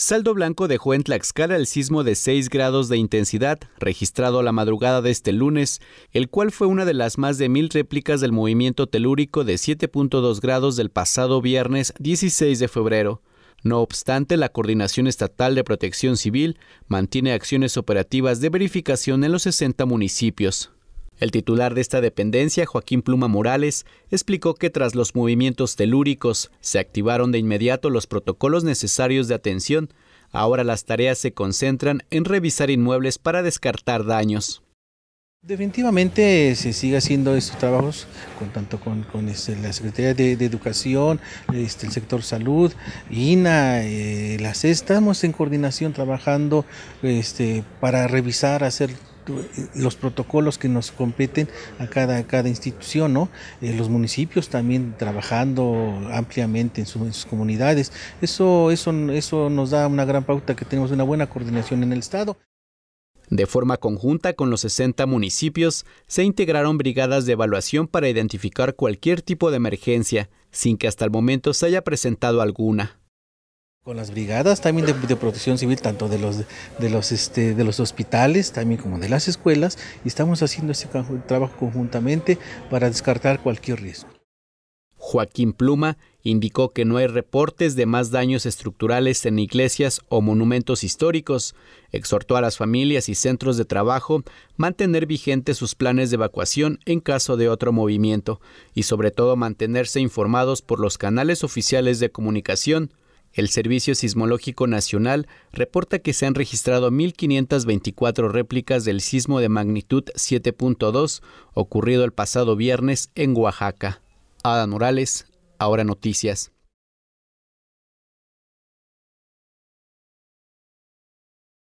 Saldo Blanco dejó en Tlaxcala el sismo de 6 grados de intensidad registrado a la madrugada de este lunes, el cual fue una de las más de mil réplicas del movimiento telúrico de 7.2 grados del pasado viernes 16 de febrero. No obstante, la Coordinación Estatal de Protección Civil mantiene acciones operativas de verificación en los 60 municipios. El titular de esta dependencia, Joaquín Pluma Morales, explicó que tras los movimientos telúricos se activaron de inmediato los protocolos necesarios de atención. Ahora las tareas se concentran en revisar inmuebles para descartar daños. Definitivamente eh, se sigue haciendo estos trabajos, con, tanto con, este, la Secretaría de, Educación, este, el sector salud, INA, la eh, las estamos en coordinación trabajando este, para revisar, hacer eh, los protocolos que nos competen a cada, institución, ¿no? Eh, los municipios también trabajando ampliamente en, sus comunidades. Eso, eso nos da una gran pauta que tenemos una buena coordinación en el Estado. De forma conjunta con los 60 municipios, se integraron brigadas de evaluación para identificar cualquier tipo de emergencia, sin que hasta el momento se haya presentado alguna. Con las brigadas también de, protección civil, tanto de los, este, de los hospitales, también como de las escuelas, y estamos haciendo este trabajo conjuntamente para descartar cualquier riesgo. Joaquín Pluma indicó que no hay reportes de más daños estructurales en iglesias o monumentos históricos. Exhortó a las familias y centros de trabajo mantener vigentes sus planes de evacuación en caso de otro movimiento y sobre todo mantenerse informados por los canales oficiales de comunicación el Servicio Sismológico Nacional reporta que se han registrado 1.524 réplicas del sismo de magnitud 7.2 ocurrido el pasado viernes en Oaxaca. Ada Morales, ahora noticias.